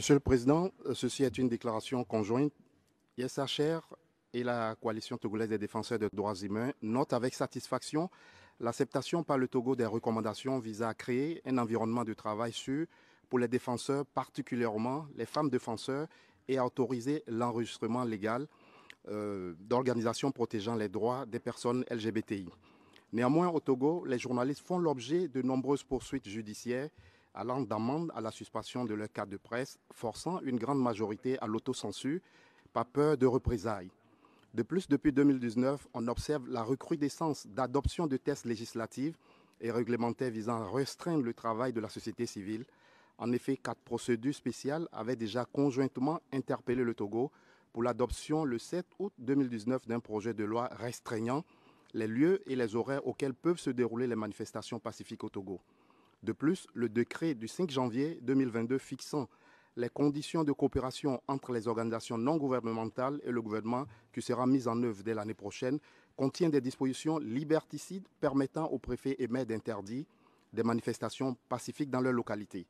Monsieur le Président, euh, ceci est une déclaration conjointe. ISHR et la coalition togolaise des défenseurs des droits humains notent avec satisfaction l'acceptation par le Togo des recommandations visant à créer un environnement de travail sûr pour les défenseurs, particulièrement les femmes défenseurs, et à autoriser l'enregistrement légal euh, d'organisations protégeant les droits des personnes LGBTI. Néanmoins, au Togo, les journalistes font l'objet de nombreuses poursuites judiciaires allant d'amende à la suspension de leur cas de presse, forçant une grande majorité à l'autocensure, pas peur de représailles. De plus, depuis 2019, on observe la recrudescence d'adoption de tests législatifs et réglementaires visant à restreindre le travail de la société civile. En effet, quatre procédures spéciales avaient déjà conjointement interpellé le Togo pour l'adoption le 7 août 2019 d'un projet de loi restreignant les lieux et les horaires auxquels peuvent se dérouler les manifestations pacifiques au Togo. De plus, le décret du 5 janvier 2022 fixant les conditions de coopération entre les organisations non gouvernementales et le gouvernement qui sera mis en œuvre dès l'année prochaine contient des dispositions liberticides permettant aux préfets et maires d'interdire des manifestations pacifiques dans leur localité.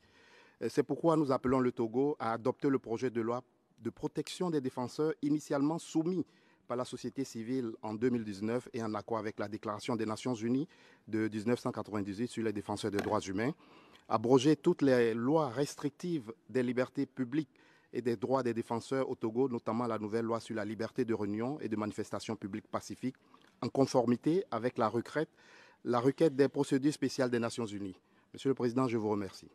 Euh, c'est pourquoi nous appelons le Togo à adopter le projet de loi de protection des défenseurs initialement soumis par la société civile en 2019 et en accord avec la Déclaration des Nations Unies de 1998 sur les défenseurs des droits humains, abroger toutes les lois restrictives des libertés publiques et des droits des défenseurs au Togo, notamment la nouvelle loi sur la liberté de réunion et de manifestation publique pacifique, en conformité avec la requête, la requête des procédures spéciales des Nations Unies. Monsieur le Président, je vous remercie.